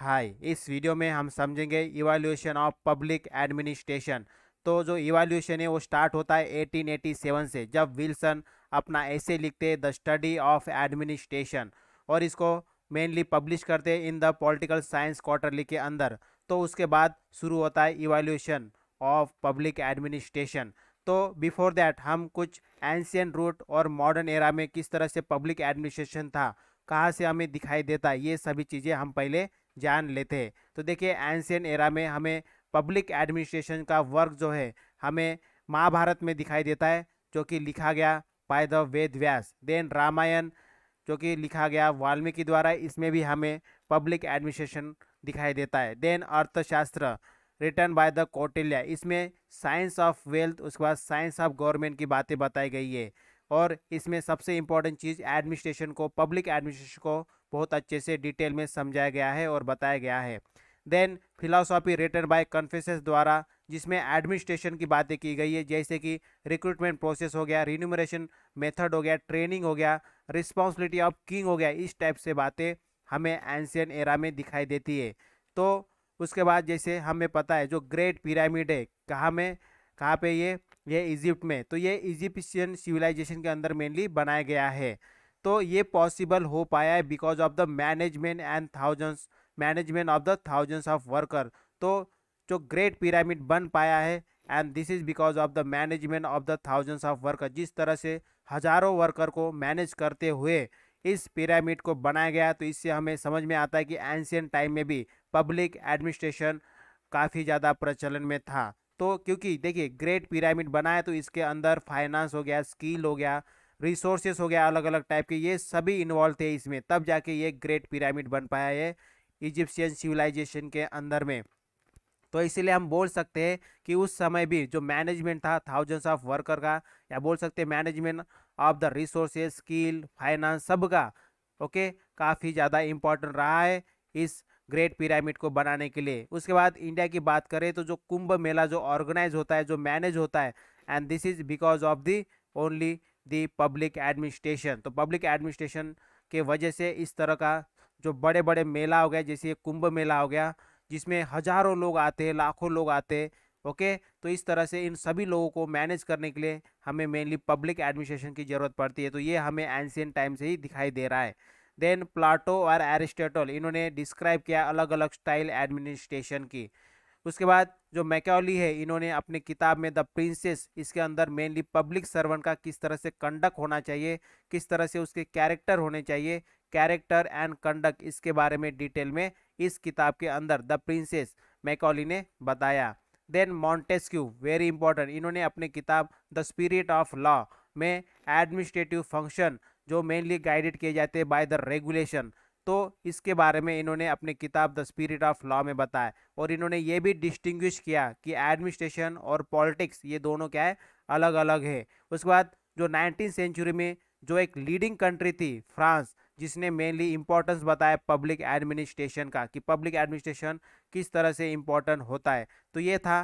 हाय इस वीडियो में हम समझेंगे इवोल्यूशन ऑफ पब्लिक एडमिनिस्ट्रेशन तो जो इवोल्यूशन है वो स्टार्ट होता है 1887 से जब विल्सन अपना ऐसे लिखते द स्टडी ऑफ एडमिनिस्ट्रेशन और इसको मेनली पब्लिश करते in the Political Science Quarterly के अंदर तो उसके बाद शुरू होता है इवोल्यूशन ऑफ पब्लिक एडमिनिस्ट्रेशन तो बिफोर दैट हम कुछ एंशियन रूट और मॉडर्न एरा में किस तरह से पब्लिक एडमिनिस्ट्रेशन था कहाँ से हमें दिखाई देता ये सभी चीज़ें हम पहले जान लेते हैं तो देखिए एंशियन एरा में हमें पब्लिक एडमिनिस्ट्रेशन का वर्क जो है हमें महाभारत में दिखाई देता है जो कि लिखा गया by the Ved Vyas then Ramayana जो कि लिखा गया वाल्मीकि द्वारा इसमें भी हमें पब्लिक एडमिनिस्ट्रेशन दिखाई देता है देन अर्थशास्त्र रिटर्न बाय द कौटिल्या इसमें साइंस ऑफ वेल्थ उसके बाद साइंस ऑफ गवर्नमेंट की बातें बताई गई है और इसमें सबसे इम्पॉर्टेंट चीज़ एडमिनिस्ट्रेशन को पब्लिक एडमिनिस्ट्रेशन को बहुत अच्छे से डिटेल में समझाया गया है और बताया गया है then philosophy written by Confucius द्वारा जिसमें एडमिनिस्ट्रेशन की बातें की गई है जैसे कि रिक्रूटमेंट प्रोसेस हो गया रिन्यूमरेशन मेथड हो गया ट्रेनिंग हो गया रिस्पॉन्सिबिलिटी ऑफ किंग हो गया इस टाइप से बातें हमें एंशियन एरा में दिखाई देती है तो उसके बाद जैसे हमें पता है जो ग्रेट पिरामिड है कहाँ में कहाँ पे ये ये इजिप्ट में तो ये इजिप्शियन सिविलाइजेशन के अंदर मेनली बनाया गया है तो ये पॉसिबल हो पाया है because of the management and thousands management of the thousands of worker तो जो ग्रेट पिरामिड बन पाया है and this is because of the management of the thousands of worker जिस तरह से हज़ारों वर्कर को मैनेज करते हुए इस पिरामिड को बनाया गया तो इससे हमें समझ में आता है कि एंशियन टाइम में भी पब्लिक एडमिनिस्ट्रेशन काफ़ी ज़्यादा प्रचलन में था तो क्योंकि देखिए ग्रेट पिरामिड बनाया तो इसके अंदर फाइनेंस हो गया स्किल हो गया रिसोर्सेस हो गया अलग अलग टाइप के ये सभी इन्वॉल्व थे इसमें तब जाके ये ग्रेट पिरामिड बन पाया है इजिप्शियन सिविलाइजेशन के अंदर में तो इसीलिए हम बोल सकते हैं कि उस समय भी जो मैनेजमेंट था थाउजेंड्स ऑफ वर्कर का या बोल सकते हैं management of the resources skill finance सब का ओके काफ़ी ज़्यादा इम्पोर्टेंट रहा है इस ग्रेट पिरामिड को बनाने के लिए उसके बाद इंडिया की बात करें तो जो कुंभ मेला जो ऑर्गेनाइज होता है जो मैनेज होता है and this is because of the only the public administration तो पब्लिक एडमिनिस्ट्रेशन के वजह से इस तरह का जो बड़े बड़े मेला हो गया जैसे कुंभ मेला हो गया जिसमें हजारों लोग आते हैं लाखों लोग आते हैं ओके तो इस तरह से इन सभी लोगों को मैनेज करने के लिए हमें मेनली पब्लिक एडमिनिस्ट्रेशन की ज़रूरत पड़ती है तो ये हमें एंशियन टाइम से ही दिखाई दे रहा है देन प्लाटो और एरिस्टोटल इन्होंने डिस्क्राइब किया अलग अलग स्टाइल एडमिनिस्ट्रेशन की उसके बाद जो मैकेली है इन्होंने अपनी किताब में द प्रिंसेस इसके अंदर मेनली पब्लिक सर्वेंट का किस तरह से कंडक्ट होना चाहिए किस तरह से उसके कैरेक्टर होने चाहिए कैरेक्टर एंड कंडक्ट इसके बारे में डिटेल में इस किताब के अंदर द प्रिंसेस मैकॉली ने बताया देन मॉन्टेस्क्यू वेरी इंपॉर्टेंट इन्होंने अपनी किताब द स्पिरिट ऑफ लॉ में एडमिनिस्ट्रेटिव फंक्शन जो मेनली गाइडेड किए जाते हैं बाय द रेगुलेशन तो इसके बारे में इन्होंने अपनी किताब द स्पिरिट ऑफ लॉ में बताया और इन्होंने ये भी डिस्टिंग्विश किया कि एडमिनिस्ट्रेशन और पॉलिटिक्स ये दोनों क्या है अलग अलग है उसके बाद जो नाइनटीन सेंचुरी में जो एक लीडिंग कंट्री थी फ्रांस जिसने मेनली इम्पोर्टेंस बताया पब्लिक एडमिनिस्ट्रेशन का कि पब्लिक एडमिनिस्ट्रेशन किस तरह से इम्पोर्टेंट होता है तो ये था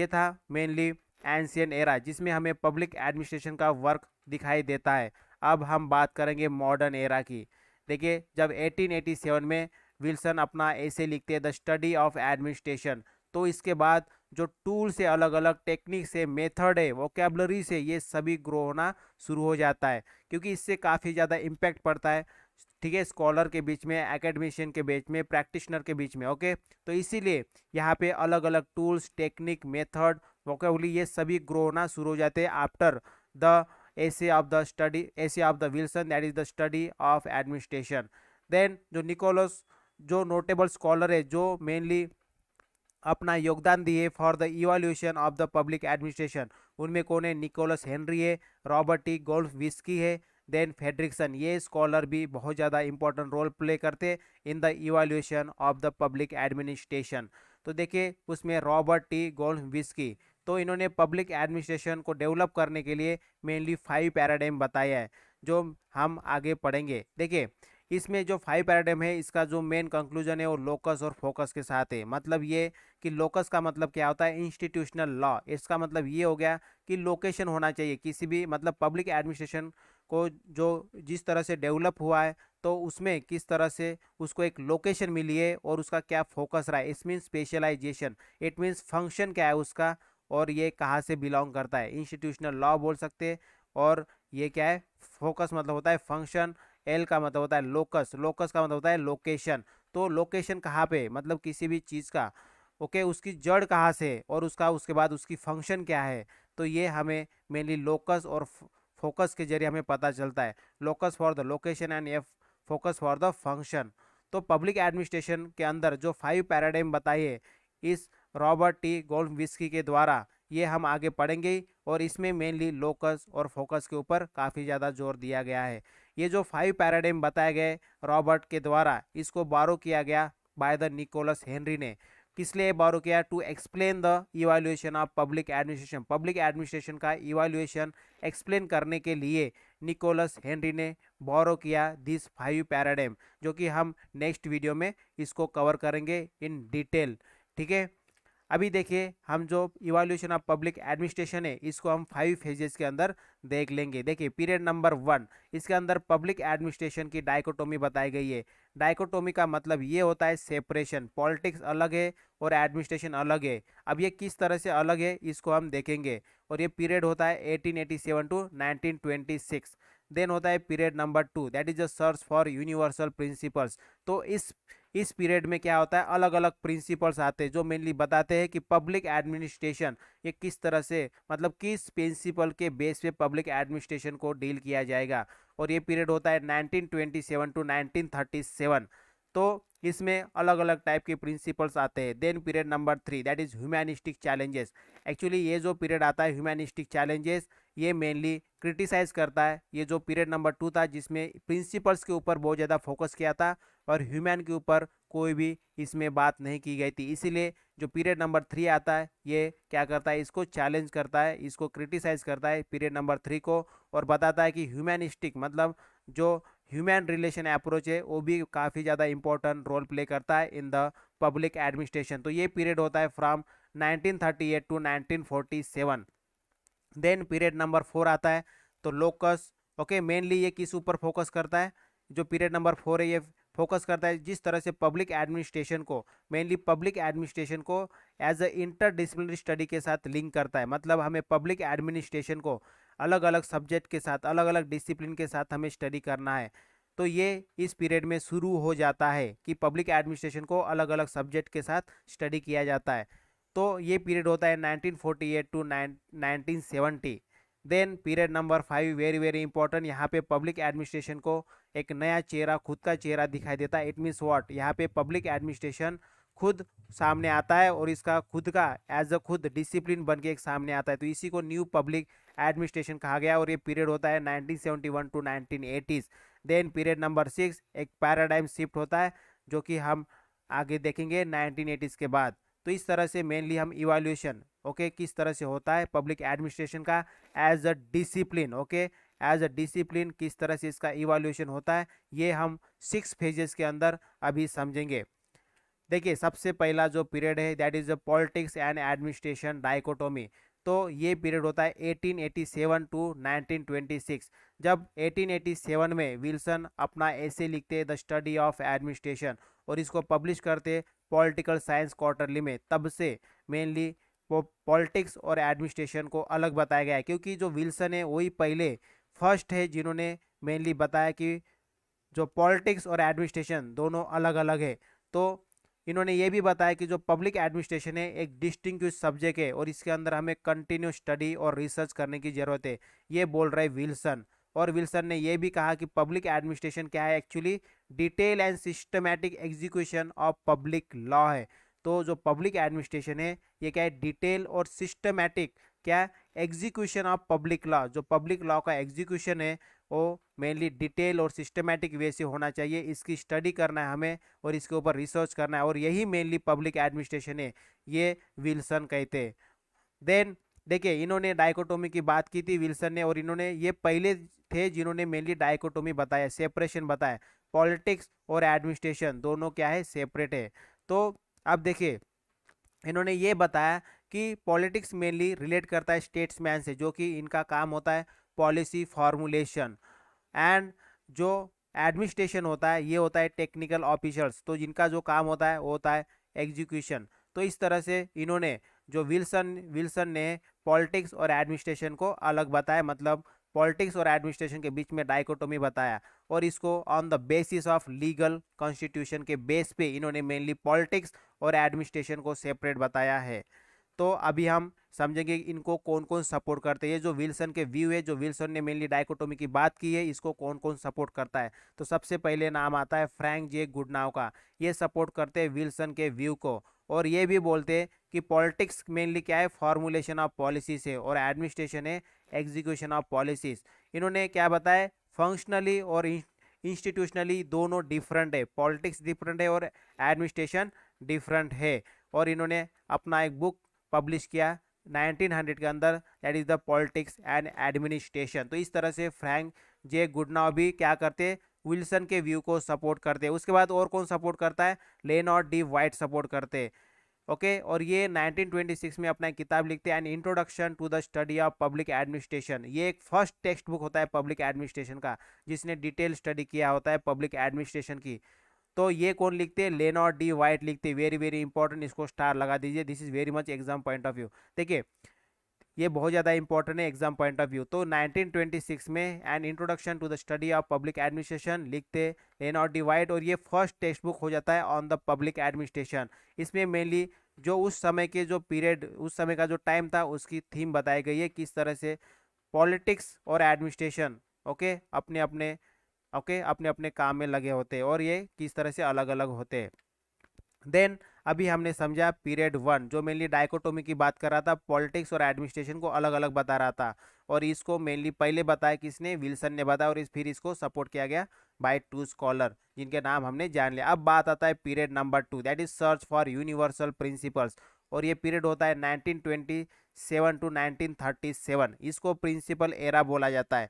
ये था मेनली एंशियन एरा जिसमें हमें पब्लिक एडमिनिस्ट्रेशन का वर्क दिखाई देता है अब हम बात करेंगे मॉडर्न एरा की देखिए जब 1887 में विल्सन अपना ऐसे लिखते हैं द स्टडी ऑफ एडमिनिस्ट्रेशन तो इसके बाद जो टूल से अलग अलग टेक्निक से मेथड है वोकेबलरी से ये सभी ग्रो होना शुरू हो जाता है क्योंकि इससे काफ़ी ज़्यादा इम्पैक्ट पड़ता है ठीक है स्कॉलर के बीच में एकेडमिशियन के बीच में प्रैक्टिशनर के बीच में ओके तो इसीलिए यहाँ पे अलग अलग टूल्स टेक्निक मेथड वोकेबली ये सभी ग्रो होना शुरू हो जाते हैं after the essay of the study essay of the Wilson that is the study of administration then जो निकोलस जो नोटेबल स्कॉलर है जो मेनली अपना योगदान दिए for the evolution of the public administration उनमें कौन है निकोलस हेनरी है रॉबर्ट ई गोल्फ विस्की है देन फेडरिक्सन ये स्कॉलर भी बहुत ज़्यादा इंपॉर्टेंट रोल प्ले करते in the evolution of the public administration तो देखिए उसमें रॉबर्ट टी गोल्फ विस्की तो इन्होंने पब्लिक एडमिनिस्ट्रेशन को डेवलप करने के लिए मेनली फाइव पैराडाइम बताया है जो हम आगे पढ़ेंगे देखिए इसमें जो फाइव पैराडाइम है इसका जो मेन कंक्लूजन है वो लोकस और फोकस के साथ है मतलब ये कि लोकस का मतलब क्या होता है इंस्टीट्यूशनल लॉ इसका मतलब ये हो गया कि लोकेशन होना चाहिए किसी भी मतलब पब्लिक एडमिनिस्ट्रेशन को जो जिस तरह से डेवलप हुआ है तो उसमें किस तरह से उसको एक लोकेशन मिली है और उसका क्या फोकस रहा है इस mean specialization it means function क्या है उसका और ये कहाँ से बिलोंग करता है इंस्टीट्यूशनल लॉ बोल सकते हैं और ये क्या है फोकस मतलब होता है फंक्शन एल का मतलब होता है लोकस लोकस का मतलब होता है लोकेशन तो लोकेशन कहाँ पे मतलब किसी भी चीज़ का ओके उसकी जड़ कहाँ से और उसका उसके बाद उसकी फंक्शन क्या है तो ये हमें मेनली लोकस और फोकस के जरिए हमें पता चलता है locus for the location and F focus for the function तो पब्लिक एडमिनिस्ट्रेशन के अंदर जो फाइव पैराडाइम बताइए इस रॉबर्ट टी गोल्फ विस्की के द्वारा ये हम आगे पढ़ेंगे और इसमें मेनली लोकस और फोकस के ऊपर काफ़ी ज़्यादा जोर दिया गया है ये जो फाइव पैराडाइम बताए गए रॉबर्ट के द्वारा इसको बारो किया गया बाय द निकोलस हेनरी ने किस लिए बारो किया to explain the evaluation of public administration public administration का इवैल्यूएशन एक्सप्लेन करने के लिए निकोलस हेनरी ने बोरो किया दिस फाइव पैराडाइम जो कि हम नेक्स्ट वीडियो में इसको कवर करेंगे इन डिटेल ठीक है अभी देखिए हम जो इवोल्यूशन ऑफ पब्लिक एडमिनिस्ट्रेशन है इसको हम फाइव फेजेस के अंदर देख लेंगे देखिए पीरियड नंबर वन इसके अंदर पब्लिक एडमिनिस्ट्रेशन की डाइकोटोमी बताई गई है डाइकोटोमी का मतलब ये होता है सेपरेशन पॉलिटिक्स अलग है और एडमिनिस्ट्रेशन अलग है अब ये किस तरह से अलग है इसको हम देखेंगे और ये पीरियड होता है सेवन टू सिक्स देन होता है period number two that is the search for universal principles तो इस इस पीरियड में क्या होता है अलग अलग प्रिंसिपल्स आते हैं जो मेनली बताते हैं कि पब्लिक एडमिनिस्ट्रेशन ये किस तरह से मतलब किस प्रिंसिपल के बेस पे पब्लिक एडमिनिस्ट्रेशन को डील किया जाएगा और ये पीरियड होता है 1927 टू 1937 तो इसमें अलग अलग टाइप के प्रिंसिपल्स आते हैं then period number three that is humanistic challenges actually ये जो पीरियड आता है ह्यूमैनिस्टिक चैलेंजेस ये मेनली क्रिटिसाइज़ करता है ये जो पीरियड नंबर टू था जिसमें प्रिंसिपल्स के ऊपर बहुत ज़्यादा फोकस किया था और ह्यूमैन के ऊपर कोई भी इसमें बात नहीं की गई थी इसीलिए जो पीरियड नंबर थ्री आता है ये क्या करता है इसको चैलेंज करता है इसको क्रिटिसाइज करता है पीरियड नंबर थ्री को और बताता है कि ह्यूमैनिस्टिक मतलब जो ह्यूमैन रिलेशन अप्रोच है वो भी काफ़ी ज़्यादा इंपॉर्टेंट रोल प्ले करता है इन द पब्लिक एडमिनिस्ट्रेशन तो ये पीरियड होता है from 1938 to nineteen then period number four आता है तो लोकस ओके मेनली ये किस ऊपर फोकस करता है जो पीरियड नंबर फोर है ये फोकस करता है जिस तरह से पब्लिक एडमिनिस्ट्रेशन को मेनली पब्लिक एडमिनिस्ट्रेशन को as a interdisciplinary study के साथ लिंक करता है मतलब हमें पब्लिक एडमिनिस्ट्रेशन को अलग अलग सब्जेक्ट के साथ अलग अलग डिसिप्लिन के साथ हमें स्टडी करना है तो ये इस पीरियड में शुरू हो जाता है कि पब्लिक एडमिनिस्ट्रेशन को अलग अलग सब्जेक्ट के साथ स्टडी किया जाता है तो ये पीरियड होता है 1948 to 1970 then period number five very very important यहाँ पे पब्लिक एडमिनिस्ट्रेशन को एक नया चेहरा खुद का चेहरा दिखाई देता है इट मीन्स वॉट यहाँ पे पब्लिक एडमिनिस्ट्रेशन खुद सामने आता है और इसका खुद का एज अ खुद डिसिप्लिन बन के एक सामने आता है तो इसी को न्यू पब्लिक एडमिनिस्ट्रेशन कहा गया और ये पीरियड होता है 1971 to eighties then period number six एक पैराडाइम शिफ्ट होता है जो कि हम आगे देखेंगे 1980s के बाद तो इस तरह से मेनली हम इवाल्यूशन ओके okay, किस तरह से होता है पब्लिक एडमिनिस्ट्रेशन का as a discipline okay as a discipline किस तरह से इसका इवाल्यूशन होता है ये हम सिक्स फेजेस के अंदर अभी समझेंगे देखिए सबसे पहला जो पीरियड है that is a politics and administration dichotomy तो ये पीरियड होता है 1887 टू 1926 जब 1887 में विल्सन अपना ऐसे लिखते द स्टडी ऑफ एडमिनिस्ट्रेशन और इसको पब्लिश करते पॉलिटिकल साइंस क्वार्टरली में तब से मेनली वो पॉलिटिक्स और एडमिनिस्ट्रेशन को अलग बताया गया है क्योंकि जो विल्सन है वही पहले फर्स्ट है जिन्होंने मेनली बताया कि जो पॉलिटिक्स और एडमिनिस्ट्रेशन दोनों अलग अलग है तो इन्होंने ये भी बताया कि जो पब्लिक एडमिनिस्ट्रेशन है एक डिस्टिंग सब्जेक्ट है और इसके अंदर हमें कंटिन्यू स्टडी और रिसर्च करने की ज़रूरत है ये बोल रहे विल्सन और विल्सन ने यह भी कहा कि पब्लिक एडमिनिस्ट्रेशन क्या है actually detail and systematic execution of public law है तो जो पब्लिक एडमिनिस्ट्रेशन है ये क्या है डिटेल और सिस्टमेटिक क्या एग्जीक्यूशन ऑफ पब्लिक लॉ जो पब्लिक लॉ का एग्जीक्यूशन है वो मेनली डिटेल और सिस्टमेटिक वे से होना चाहिए इसकी स्टडी करना है हमें और इसके ऊपर रिसर्च करना है और यही मेनली पब्लिक एडमिनिस्ट्रेशन है ये विल्सन कहते हैं देन देखिए इन्होंने डायकोटोमी की बात की थी विल्सन ने और इन्होंने ये पहले थे जिन्होंने मेनली डायकोटोमी बताया सेपरेशन बताया पॉलिटिक्स और एडमिनिस्ट्रेशन दोनों क्या है सेपरेट है तो अब देखिए इन्होंने ये बताया कि पॉलिटिक्स मेनली रिलेट करता है स्टेट्समैन से जो कि इनका काम होता है पॉलिसी फॉर्मुलेशन एंड जो एडमिनिस्ट्रेशन होता है ये होता है टेक्निकल ऑफिसर्स तो जिनका जो काम होता है वो होता है एग्जीक्यूशन तो इस तरह से इन्होंने जो विल्सन विल्सन ने पॉलिटिक्स और एडमिनिस्ट्रेशन को अलग बताया मतलब पॉलिटिक्स और एडमिनिस्ट्रेशन के बीच में डाइकोटोमी बताया और इसको on the basis of legal constitution के बेस पे इन्होंने मेनली पॉलिटिक्स और एडमिनिस्ट्रेशन को सेपरेट बताया है तो अभी हम समझेंगे इनको कौन कौन सपोर्ट करते हैं जो विल्सन के व्यू है जो विल्सन ने मेनली डाइकोटोमी की बात की है इसको कौन कौन सपोर्ट करता है तो सबसे पहले नाम आता है फ्रैंक जे गुडनाव का ये सपोर्ट करते हैं विल्सन के व्यू को और ये भी बोलते हैं कि पॉलिटिक्स मेनली क्या है फॉर्मुलेशन ऑफ पॉलिसीज है और एडमिनिस्ट्रेशन है एग्जीक्यूशन ऑफ पॉलिसीज इन्होंने क्या बताया फंक्शनली और इंस्टीट्यूशनली दोनों डिफरेंट है पॉलिटिक्स डिफरेंट है और एडमिनिस्ट्रेशन डिफरेंट है और इन्होंने अपना एक बुक पब्लिश किया 1900 के अंदर that is the politics and administration तो इस तरह से फ्रैंक जे गुडनाव भी क्या करते विल्सन के व्यू को सपोर्ट करते हैं उसके बाद और कौन सपोर्ट करता है लेन और डी वाइट सपोर्ट करते हैं ओके okay, और ये 1926 में अपना किताब लिखते हैं an introduction to the study of public administration ये एक फर्स्ट टेक्स्ट बुक होता है पब्लिक एडमिनिस्ट्रेशन का जिसने डिटेल स्टडी किया होता है पब्लिक एडमिनिस्ट्रेशन की तो ये कौन लिखते हैं लेन और डी वाइट लिखते वेरी वेरी इंपॉर्टेंट इसको स्टार लगा दीजिए this is very much exam point of view देखिए ये बहुत ज़्यादा इंपॉर्टेंट है एग्जाम पॉइंट ऑफ व्यू तो 1926 में an introduction to the study of public administration लिखते एन और डिवाइड और ये फर्स्ट टेक्स्ट बुक हो जाता है ऑन द पब्लिक एडमिनिस्ट्रेशन इसमें मेनली जो उस समय के जो पीरियड उस समय का जो टाइम था उसकी थीम बताई गई है किस तरह से पॉलिटिक्स और एडमिनिस्ट्रेशन ओके अपने अपने ओके अपने अपने काम में लगे होते और ये किस तरह से अलग अलग होते देन अभी हमने समझा पीरियड वन जो मेनली डायकोटोमी की बात कर रहा था पॉलिटिक्स और एडमिनिस्ट्रेशन को अलग अलग बता रहा था और इसको मेनली पहले बताया किसने विल्सन ने बताया और इस फिर इसको सपोर्ट किया गया बाय टू स्कॉलर जिनके नाम हमने जान लिया अब बात आता है period number two that is search for universal principles और ये पीरियड होता है 1927 टू 1937 इसको प्रिंसिपल एरा बोला जाता है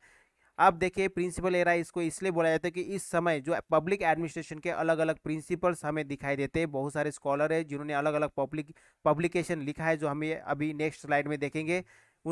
अब देखिए प्रिंसिपल एरा इसको इसलिए बोला जाता है कि इस समय जो पब्लिक एडमिनिस्ट्रेशन के अलग अलग प्रिंसिपल्स हमें दिखाई देते हैं बहुत सारे स्कॉलर है जिन्होंने अलग अलग पब्लिक पब्लिकेशन लिखा है जो हमें अभी नेक्स्ट स्लाइड में देखेंगे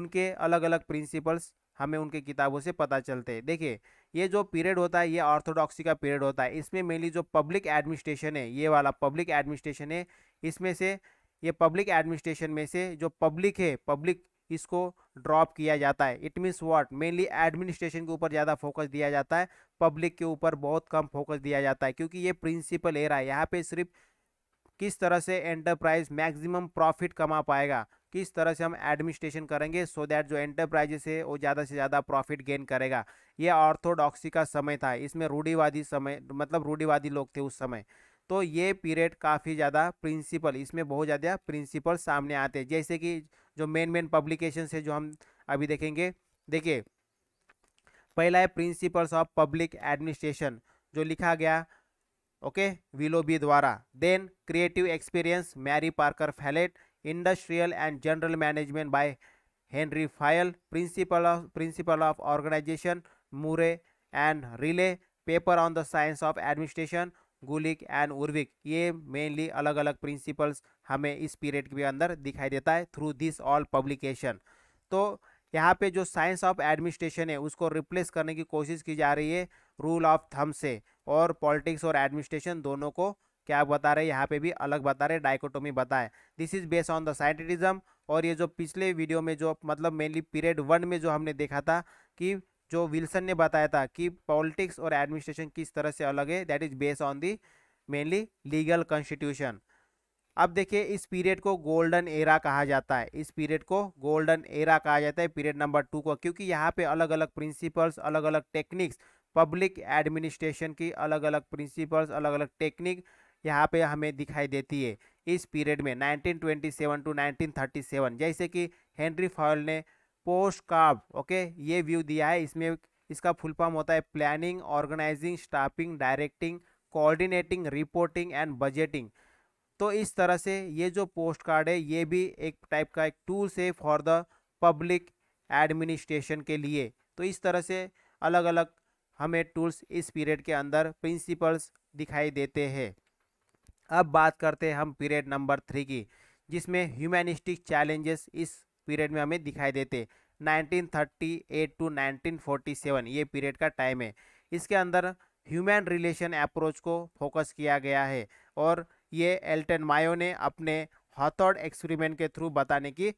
उनके अलग अलग प्रिंसिपल्स हमें उनके किताबों से पता चलते हैं देखिए ये जो पीरियड होता है ये ऑर्थोडॉक्सी का पीरियड होता है इसमें मेनली जो पब्लिक एडमिनिस्ट्रेशन है ये वाला पब्लिक एडमिनिस्ट्रेशन है इसमें से ये पब्लिक एडमिनिस्ट्रेशन में से जो पब्लिक है पब्लिक इसको ड्रॉप किया जाता है it means what mainly administration के ऊपर ज़्यादा फोकस दिया जाता है पब्लिक के ऊपर बहुत कम फोकस दिया जाता है क्योंकि ये प्रिंसिपल एरा है यहाँ पे सिर्फ किस तरह से एंटरप्राइज मैक्सिमम प्रॉफिट कमा पाएगा किस तरह से हम एडमिनिस्ट्रेशन करेंगे सो so दैट जो एंटरप्राइजेस है वो ज़्यादा से ज़्यादा प्रॉफिट गेन करेगा ये ऑर्थोडॉक्सी का समय था इसमें रूढ़ीवादी समय मतलब रूढ़ीवादी लोग थे उस समय तो ये पीरियड काफ़ी ज़्यादा प्रिंसिपल इसमें बहुत ज़्यादा प्रिंसिपल सामने आते हैं जैसे कि जो मेन मेन पब्लिकेशन है जो हम अभी देखेंगे देखिए पहला है प्रिंसिपल्स ऑफ पब्लिक एडमिनिस्ट्रेशन जो लिखा गया ओके विलोबी द्वारा then creative experience Mary Parker Follett industrial and general management by Henry Fayol principle of principle of organisation Mooney and Reiley paper on the science of administration Gulick and Urwick ये mainly अलग अलग principles हमें इस period के अंदर दिखाई देता है थ्रू दिस ऑल पब्लिकेशन तो यहाँ पे जो साइंस ऑफ एडमिनिस्ट्रेशन है उसको रिप्लेस करने की कोशिश की जा रही है रूल ऑफ थम से और पॉलिटिक्स और एडमिनिस्ट्रेशन दोनों को क्या बता रहे हैं यहाँ पे भी अलग बता रहे डाइकोटोमी बताए this is based on the scientism और ये जो पिछले वीडियो में जो मतलब मेनली पीरियड वन में जो हमने देखा था कि जो विल्सन ने बताया था कि पॉलिटिक्स और एडमिनिस्ट्रेशन किस तरह से अलग है that is based on the mainly legal constitution अब देखिए इस पीरियड को गोल्डन एरा कहा जाता है इस पीरियड को गोल्डन एरा कहा जाता है पीरियड नंबर टू को क्योंकि यहाँ पे अलग अलग प्रिंसिपल्स अलग अलग टेक्निक्स पब्लिक एडमिनिस्ट्रेशन की अलग अलग प्रिंसिपल्स अलग अलग टेक्निक यहाँ पे हमें दिखाई देती है इस पीरियड में 1927 टू 1937 जैसे कि हेनरी फॉयल ने पोस्ट कार्ड ओके ये व्यू दिया है इसमें इसका फुल फॉर्म होता है planning organising staffing directing coordinating reporting and budgeting तो इस तरह से ये जो पोस्ट कार्ड है ये भी एक टाइप का एक टूल्स है फॉर द पब्लिक एडमिनिस्ट्रेशन के लिए तो इस तरह से अलग अलग हमें टूल्स इस पीरियड के अंदर प्रिंसिपल्स दिखाई देते हैं अब बात करते हैं हम पीरियड नंबर थ्री की जिसमें ह्यूमैनिस्टिक चैलेंजेस इस पीरियड में हमें दिखाई देते 1938 टू 1947 ये पीरियड का टाइम है इसके अंदर ह्यूमन रिलेशन अप्रोच को फोकस किया गया है और ये एल्टन मायो ने अपने हॉथॉर्ड एक्सपेरिमेंट के थ्रू बताने की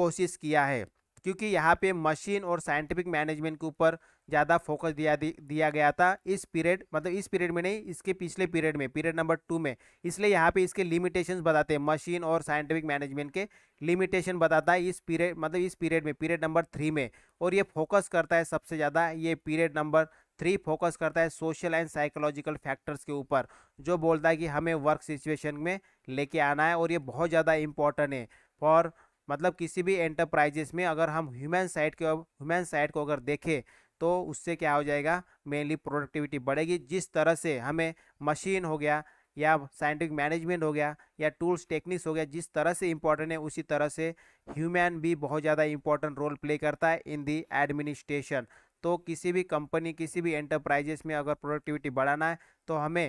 कोशिश किया है क्योंकि यहाँ पे मशीन और साइंटिफिक मैनेजमेंट के ऊपर ज़्यादा फोकस दिया दिया गया था इस पीरियड मतलब इस पीरियड में नहीं इसके पिछले पीरियड में पीरियड नंबर टू में इसलिए यहाँ पे इसके लिमिटेशंस बताते हैं मशीन और साइंटिफिक मैनेजमेंट के लिमिटेशन बताता है इस पीरियड मतलब इस पीरियड में पीरियड नंबर थ्री में और ये फोकस करता है सबसे ज़्यादा ये पीरियड नंबर थ्री फोकस करता है सोशल एंड साइकोलॉजिकल फैक्टर्स के ऊपर जो बोलता है कि हमें वर्क सिचुएशन में लेके आना है और ये बहुत ज़्यादा इम्पॉर्टेंट है फॉर मतलब किसी भी एंटरप्राइजेस में अगर हम ह्यूमन साइड के ह्यूमन साइड को अगर देखें तो उससे क्या हो जाएगा मेनली प्रोडक्टिविटी बढ़ेगी जिस तरह से हमें मशीन हो गया या साइंटिफिक मैनेजमेंट हो गया या टूल्स टेक्निक्स हो गया जिस तरह से इम्पोर्टेंट है उसी तरह से ह्यूमन भी बहुत ज़्यादा इम्पोर्टेंट रोल प्ले करता है इन दी एडमिनिस्ट्रेशन तो किसी भी कंपनी किसी भी एंटरप्राइजेस में अगर प्रोडक्टिविटी बढ़ाना है तो हमें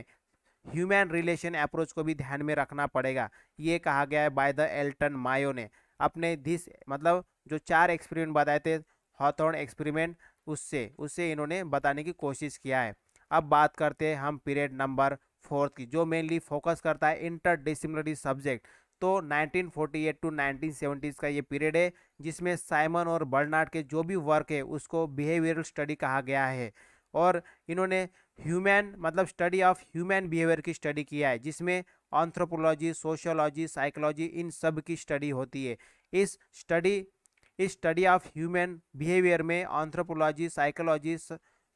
ह्यूमन रिलेशन अप्रोच को भी ध्यान में रखना पड़ेगा ये कहा गया है बाय द एल्टन मायो ने अपने दिस मतलब जो चार एक्सपेरिमेंट बताए थे हॉथॉर्न एक्सपेरिमेंट उससे उससे इन्होंने बताने की कोशिश किया है अब बात करते हैं हम पीरियड नंबर फोर्थ की जो मेनली फोकस करता है इंटरडिसिप्लिनरी सब्जेक्ट तो 1948 टू 1970 का ये पीरियड है जिसमें साइमन और बर्नार्ड के जो भी वर्क है उसको बिहेवियरल स्टडी कहा गया है और इन्होंने ह्यूमन मतलब स्टडी ऑफ ह्यूमन बिहेवियर की स्टडी किया है जिसमें आंथ्रोपोलॉजी सोशोलॉजी साइकोलॉजी इन सब की स्टडी होती है इस स्टडी इस स्टडी ऑफ ह्यूमन बिहेवियर में anthropology psychology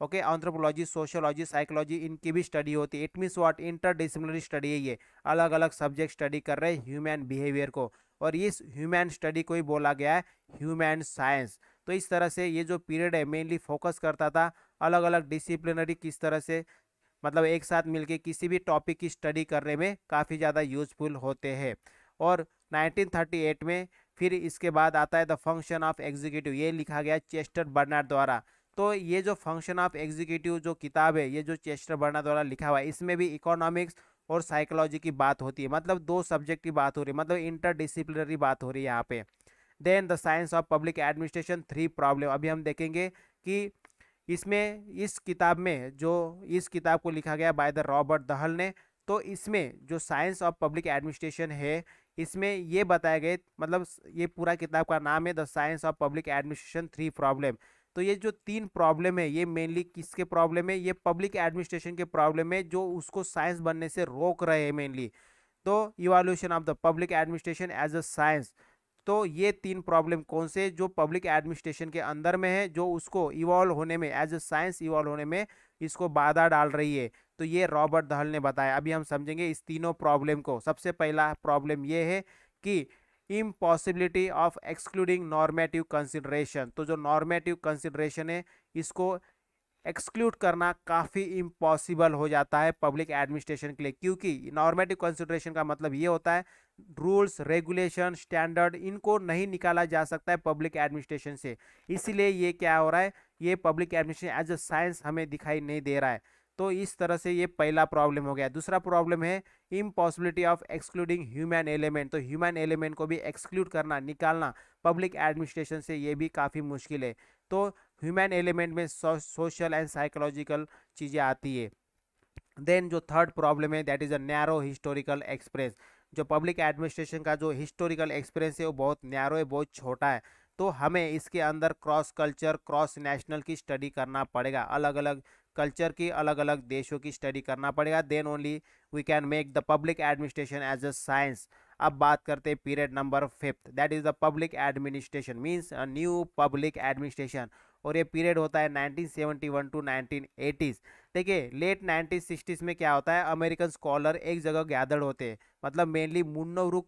okay anthropology sociology psychology इनकी भी स्टडी होती है it means what interdisciplinary study है ये अलग अलग सब्जेक्ट स्टडी कर रहे हैं ह्यूमन बिहेवियर को और इस ह्यूमन स्टडी को ही बोला गया है ह्यूमन साइंस तो इस तरह से ये जो पीरियड है मेनली फोकस करता था अलग अलग डिसिप्लिनरी किस तरह से मतलब एक साथ मिलके किसी भी टॉपिक की स्टडी करने में काफ़ी ज़्यादा यूजफुल होते हैं और 1938 में फिर इसके बाद आता है द फंक्शन ऑफ एग्जीक्यूटिव ये लिखा गया चेस्टर बर्नार्ड द्वारा तो ये जो फंक्शन ऑफ एग्जीक्यूटिव जो किताब है ये जो चेस्टर बर्नार्ड द्वारा लिखा हुआ है इसमें भी इकोनॉमिक्स और साइकोलॉजी की बात होती है मतलब दो सब्जेक्ट की बात हो रही है मतलब इंटरडिसिप्लिनरी बात हो रही है यहाँ पे then the science of public administration three problem अभी हम देखेंगे कि इसमें इस किताब में जो इस किताब को लिखा गया बाय द रॉबर्ट दहल ने तो इसमें जो साइंस ऑफ पब्लिक एडमिनिस्ट्रेशन है इसमें ये बताया गया मतलब ये पूरा किताब का नाम है the science of public administration three problem तो ये जो तीन प्रॉब्लम है ये मेनली किसके प्रॉब्लम है ये पब्लिक एडमिनिस्ट्रेशन के प्रॉब्लम है जो उसको साइंस बनने से रोक रहे हैं मेनली तो evolution of the public administration as a science तो ये तीन प्रॉब्लम कौन से जो पब्लिक एडमिनिस्ट्रेशन के अंदर में है जो उसको इवॉल्व होने में एज ए साइंस इवॉल्व होने में इसको बाधा डाल रही है तो ये रॉबर्ट दहल ने बताया अभी हम समझेंगे इस तीनों प्रॉब्लम को सबसे पहला प्रॉब्लम ये है कि impossibility of excluding normative consideration तो जो नॉर्मेटिव कंसिड्रेशन है इसको एक्सक्लूड करना काफ़ी इम्पॉसिबल हो जाता है पब्लिक एडमिनिस्ट्रेशन के लिए क्योंकि नॉर्मेटिव कंसिड्रेशन का मतलब ये होता है रूल्स रेगुलेशन स्टैंडर्ड इनको नहीं निकाला जा सकता है पब्लिक एडमिनिस्ट्रेशन से इसीलिए ये क्या हो रहा है ये public administration as a science हमें दिखाई नहीं दे रहा है तो इस तरह से ये पहला प्रॉब्लम हो गया दूसरा प्रॉब्लम है impossibility of excluding human element तो ह्यूमन एलिमेंट को भी एक्सक्लूड करना निकालना पब्लिक एडमिनिस्ट्रेशन से ये भी काफ़ी मुश्किल है तो ह्यूमन एलिमेंट में सोशल एंड साइकोलॉजिकल चीज़ें आती है देन जो थर्ड प्रॉब्लम है that is a narrow historical experience जो पब्लिक एडमिनिस्ट्रेशन का जो हिस्टोरिकल एक्सपीरियंस है वो बहुत नैरो है बहुत छोटा है तो हमें इसके अंदर क्रॉस कल्चर क्रॉस नेशनल की स्टडी करना पड़ेगा अलग अलग कल्चर की अलग अलग देशों की स्टडी करना पड़ेगा then only we can make the public administration as a science अब बात करते हैं period number fifth that is the public administration means a new public administration और ये पीरियड होता है 1971 टू 1980s देखिए लेट 1960s में क्या होता है अमेरिकन स्कॉलर एक जगह गैदर्ड होते हैं मतलब मेनली रुक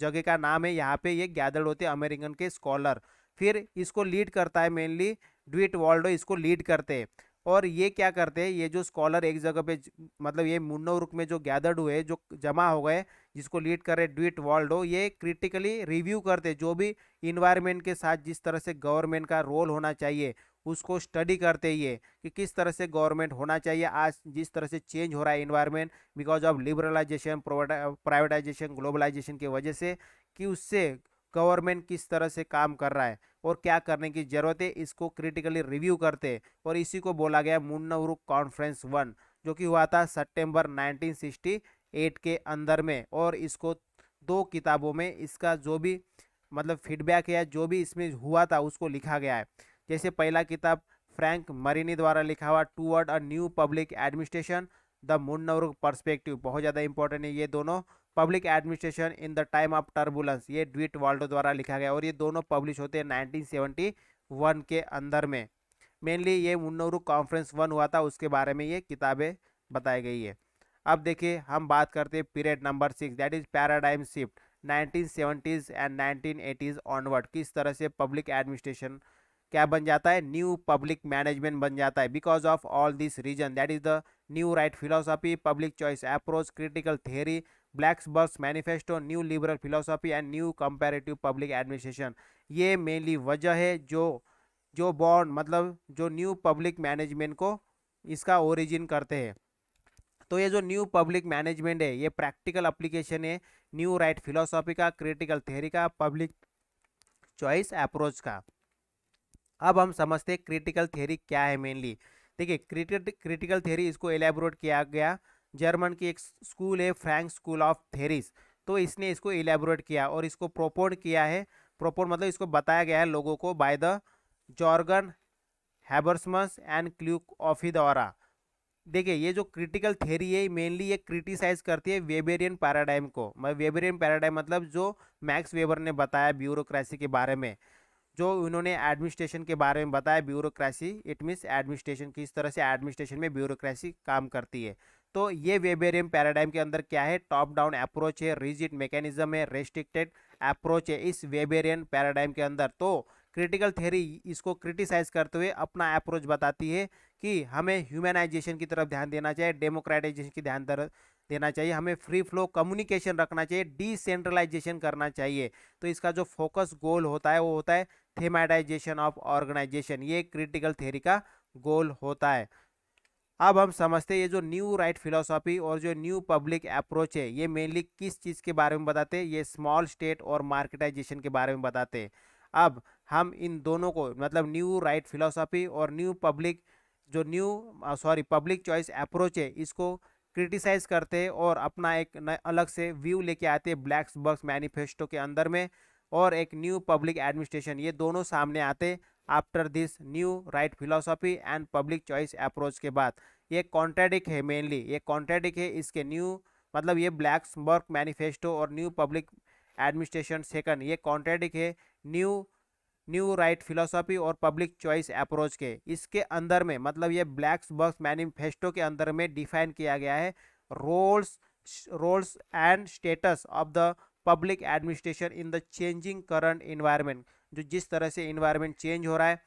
जगह का नाम है यहाँ पे ये गैदर्ड होते हैं अमेरिकन के स्कॉलर फिर इसको लीड करता है मेनली ड्विट वॉल्डो इसको लीड करते हैं और ये क्या करते हैं ये जो स्कॉलर एक जगह पे मतलब ये मुन्नो रुक में जो गैदर्ड हुए जो जमा हो गए जिसको लीड कर रहे ड्विट हो ये क्रिटिकली रिव्यू करते जो भी इन्वायरमेंट के साथ जिस तरह से गवर्नमेंट का रोल होना चाहिए उसको स्टडी करते ये कि किस तरह से गवर्नमेंट होना चाहिए आज जिस तरह से चेंज हो रहा है environment because of liberalisation privatisation globalisation की वजह से कि उससे गवर्नमेंट किस तरह से काम कर रहा है और क्या करने की ज़रूरत है इसको क्रिटिकली रिव्यू करते हैं और इसी को बोला गया मुन्नौरू कॉन्फ्रेंस वन जो कि हुआ था सितंबर 1968 के अंदर में और इसको दो किताबों में इसका जो भी मतलब फीडबैक है जो भी इसमें हुआ था उसको लिखा गया है जैसे पहला किताब फ्रैंक मरीनी द्वारा लिखा हुआ toward a new public administration the Minnowbrook perspective बहुत ज़्यादा इंपॉर्टेंट है ये दोनों public administration in the time of turbulence ये ड्विट वाल्डो द्वारा लिखा गया और ये दोनों पब्लिश होते हैं नाइनटीन के अंदर में मेनली ये मुन्नौरू कॉन्फ्रेंस वन हुआ था उसके बारे में ये किताबें बताई गई है अब देखिए हम बात करते हैं period number six that is paradigm shift 1970s and 1980s onward किस तरह से पब्लिक एडमिनिस्ट्रेशन क्या बन जाता है न्यू पब्लिक मैनेजमेंट बन जाता है because of all this reason that is the new right philosophy public choice approach critical theory Blacksburg's manifesto new liberal philosophy and new comparative public administration ये मेनली वजह है जो जो बॉन्ड मतलब जो न्यू पब्लिक मैनेजमेंट को इसका ओरिजिन करते हैं तो ये जो न्यू पब्लिक मैनेजमेंट है ये प्रैक्टिकल अप्लीकेशन है न्यू राइट फिलोसॉफी का क्रिटिकल थेरी का पब्लिक चॉइस अप्रोच का अब हम समझते हैं क्रिटिकल थेरी क्या है मेनली देखिए क्रिटिकल थेरी इसको एलेबोरेट किया गया जर्मन की एक स्कूल है फ्रैंक स्कूल ऑफ थेरीज तो इसने इसको एलेबोरेट किया और इसको प्रोपोर्ट किया है प्रोपोर्ट मतलब इसको बताया गया है लोगों को by the Jürgen Habermas and क्ल्यूक ही दौरा देखिए ये जो क्रिटिकल थेरी है मेनली ये क्रिटिसाइज करती है वेबेरियन पैराडाइम को वेबेरियन पैराडाइम मतलब जो मैक्स वेबर ने बताया ब्यूरोक्रेसी के बारे में जो उन्होंने एडमिनिस्ट्रेशन के बारे में बताया ब्यूरोक्रेसी इट मीन्स एडमिनिस्ट्रेशन किस तरह से एडमिनिस्ट्रेशन में ब्यूरोक्रेसी काम करती है तो ये वेबेरियम पैराडाइम के अंदर क्या है टॉप डाउन अप्रोच है रिजिट मैकेनिज्म है रेस्ट्रिक्टेड अप्रोच है इस वेबेरियन पैराडाइम के अंदर तो क्रिटिकल थेरी इसको क्रिटिसाइज करते हुए अपना अप्रोच बताती है कि हमें ह्यूमनाइजेशन की तरफ ध्यान देना चाहिए डेमोक्रेटाइजेशन की ध्यान देना चाहिए हमें फ्री फ्लो कम्युनिकेशन रखना चाहिए डिसेंट्रलाइजेशन करना चाहिए तो इसका जो फोकस गोल होता है वो होता है थेमाइडाइजेशन ऑफ ऑर्गेनाइजेशन ये क्रिटिकल थेरी का गोल होता है अब हम समझते हैं ये जो न्यू राइट फिलोसॉफी और जो न्यू पब्लिक अप्रोच है ये मेनली किस चीज़ के बारे में बताते हैं ये स्मॉल स्टेट और मार्केटाइजेशन के बारे में बताते हैं अब हम इन दोनों को मतलब न्यू राइट फिलोसॉफी और न्यू पब्लिक जो new sorry public choice approach है इसको क्रिटिसाइज़ करते हैं और अपना एक अलग से व्यू लेके आते हैं ब्लैक बॉक्स मैनिफेस्टो के अंदर में और एक न्यू पब्लिक एडमिनिस्ट्रेशन ये दोनों सामने आते after this new right philosophy and public choice approach के बाद ये कॉन्ट्रेडिक है मेनली ये कॉन्ट्रेडिक है इसके न्यू मतलब ये ब्लैक्स वर्क मैनिफेस्टो और न्यू पब्लिक एडमिनिस्ट्रेशन सेकंड ये कॉन्ट्रेडिक है न्यू न्यू राइट फिलोसॉफी और पब्लिक चॉइस अप्रोच के इसके अंदर में मतलब ये ब्लैक्स वर्क मैनिफेस्टो के अंदर में डिफाइन किया गया है roles roles and status of the public administration in the changing current environment जो जिस तरह से इन्वायरमेंट चेंज हो रहा है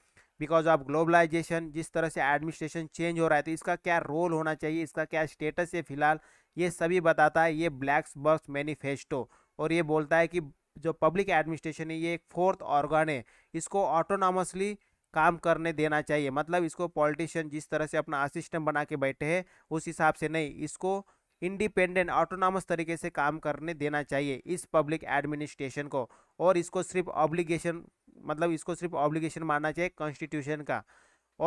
बिकॉज ऑफ ग्लोबलाइजेशन जिस तरह से एडमिनिस्ट्रेशन चेंज हो रहा है तो इसका क्या रोल होना चाहिए इसका क्या स्टेटस है फिलहाल ये सभी बताता है ये ब्लैक्स बर्स मैनिफेस्टो और ये बोलता है कि जो पब्लिक एडमिनिस्ट्रेशन है ये एक फोर्थ ऑर्गन है इसको ऑटोनॉमसली काम करने देना चाहिए मतलब इसको पॉलिटिशियन जिस तरह से अपना असिस्टम बना के बैठे हैं उस हिसाब से नहीं इसको इंडिपेंडेंट ऑटोनॉमस तरीके से काम करने देना चाहिए इस पब्लिक एडमिनिस्ट्रेशन को और इसको सिर्फ ऑब्लिगेशन मतलब इसको सिर्फ ऑब्लिगेशन मानना चाहिए कॉन्स्टिट्यूशन का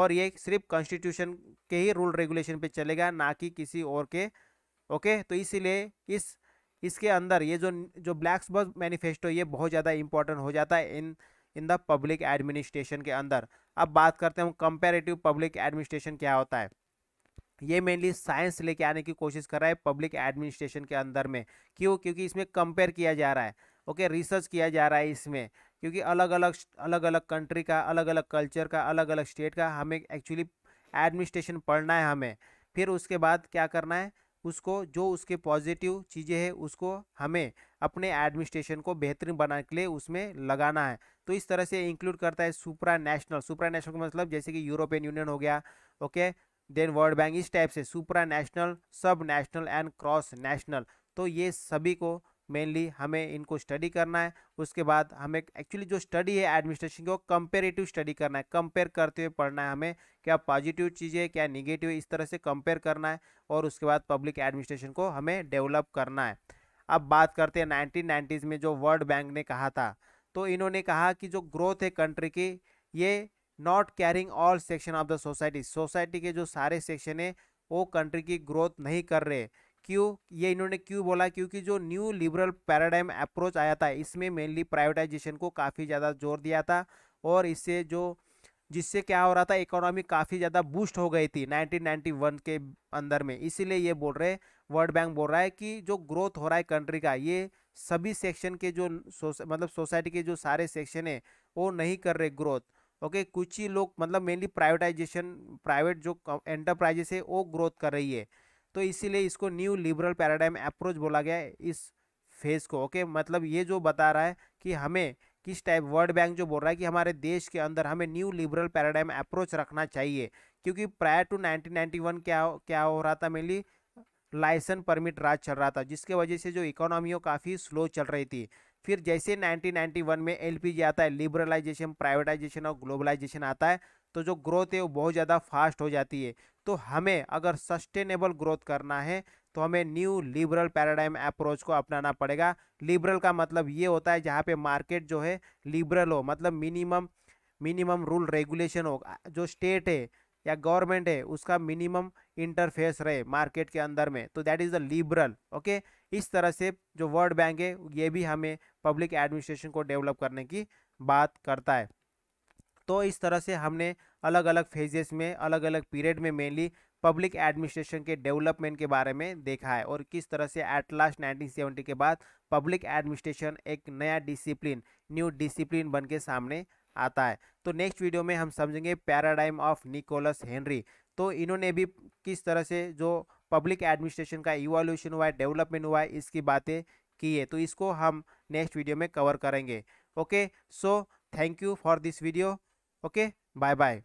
और ये सिर्फ कॉन्स्टिट्यूशन के ही रूल रेगुलेशन पे चलेगा ना कि किसी और के ओके तो इसीलिए इस इसके अंदर ये जो जो ब्लैक्स बस मैनिफेस्टो ये बहुत ज़्यादा इंपॉर्टेंट हो जाता है in in the public administration के अंदर अब बात करते हैं कंपेरेटिव पब्लिक एडमिनिस्ट्रेशन क्या होता है ये मेनली साइंस लेके आने की कोशिश कर रहा है पब्लिक एडमिनिस्ट्रेशन के अंदर में क्यों क्योंकि इसमें कंपेयर किया जा रहा है ओके okay, रिसर्च किया जा रहा है इसमें क्योंकि अलग अलग अलग अलग कंट्री का अलग अलग कल्चर का अलग अलग स्टेट का हमें एक्चुअली एडमिनिस्ट्रेशन पढ़ना है हमें फिर उसके बाद क्या करना है उसको जो उसके पॉजिटिव चीज़ें हैं उसको हमें अपने एडमिनिस्ट्रेशन को बेहतरीन बनाने के लिए उसमें लगाना है तो इस तरह से इंक्लूड करता है सुपरा नेशनल सुपरा नेशनल का मतलब जैसे कि यूरोपियन यूनियन हो गया ओके देन वर्ल्ड बैंक इस टाइप से supra national sub national and cross national तो ये सभी को मेनली हमें इनको स्टडी करना है उसके बाद हमें एक्चुअली जो स्टडी है एडमिनिस्ट्रेशन को कंपेरेटिव स्टडी करना है कंपेयर करते हुए पढ़ना है हमें क्या पॉजिटिव चीज़ है क्या निगेटिव है इस तरह से कंपेयर करना है और उसके बाद पब्लिक एडमिनिस्ट्रेशन को हमें डेवलप करना है अब बात करते हैं नाइनटीन में जो वर्ल्ड बैंक ने कहा था तो इन्होंने कहा कि जो ग्रोथ है कंट्री की ये not caring all section of the society society के जो सारे सेक्शन है वो कंट्री की ग्रोथ नहीं कर रहे क्यों ये इन्होंने क्यों बोला क्योंकि जो न्यू लिबरल पैराडाइम अप्रोच आया था इसमें मेनली प्राइवेटाइजेशन को काफ़ी ज़्यादा जोर दिया था और इससे जो जिससे क्या हो रहा था इकोनॉमी काफ़ी ज़्यादा बूस्ट हो गई थी 1991 के अंदर में इसीलिए ये बोल रहे वर्ल्ड बैंक बोल रहा है कि जो ग्रोथ हो रहा है कंट्री का ये सभी सेक्शन के जो सोस, मतलब सोसाइटी के जो सारे सेक्शन है वो नहीं कर रहे ग्रोथ ओके कुछ ही लोग मतलब मेनली प्राइवेटाइजेशन प्राइवेट जो एंटरप्राइजेस है वो ग्रोथ कर रही है तो इसीलिए इसको न्यू लिबरल पैराडाइम अप्रोच बोला गया है इस फेज़ को ओके मतलब ये जो बता रहा है कि हमें किस टाइप वर्ल्ड बैंक जो बोल रहा है कि हमारे देश के अंदर हमें न्यू लिबरल पैराडाइम अप्रोच रखना चाहिए क्योंकि प्रायर टू 1991 क्या क्या हो रहा था मेनली लाइसेंस परमिट राज चल रहा था जिसके वजह से जो इकोनॉमी हो काफ़ी स्लो चल रही थी फिर जैसे 1991 में एलपीजी आता है लिबरलाइजेशन प्राइवेटाइजेशन और ग्लोबलाइजेशन आता है तो जो ग्रोथ है वो बहुत ज़्यादा फास्ट हो जाती है तो हमें अगर सस्टेनेबल ग्रोथ करना है तो हमें न्यू लिबरल पैराडाइम अप्रोच को अपनाना पड़ेगा लिबरल का मतलब ये होता है जहाँ पे मार्केट जो है लिबरल हो मतलब मिनिमम मिनिमम रूल रेगुलेशन हो जो स्टेट है या गवर्नमेंट है उसका मिनिमम इंटरफेस रहे मार्केट के अंदर में तो that is the liberal okay इस तरह से जो वर्ल्ड बैंक है ये भी हमें पब्लिक एडमिनिस्ट्रेशन को डेवलप करने की बात करता है तो इस तरह से हमने अलग अलग फेजेस में अलग अलग पीरियड में मेनली पब्लिक एडमिनिस्ट्रेशन के डेवलपमेंट के बारे में देखा है और किस तरह से एट लास्ट नाइनटीन के बाद पब्लिक एडमिनिस्ट्रेशन एक नया डिसिप्लिन न्यू डिसिप्लिन बन के सामने आता है तो नेक्स्ट वीडियो में हम समझेंगे पैराडाइम ऑफ निकोलस हेनरी तो इन्होंने भी किस तरह से जो पब्लिक एडमिनिस्ट्रेशन का इवोल्यूशन हुआ है डेवलपमेंट हुआ है इसकी बातें की है तो इसको हम नेक्स्ट वीडियो में कवर करेंगे okay so thank you for this video okay bye bye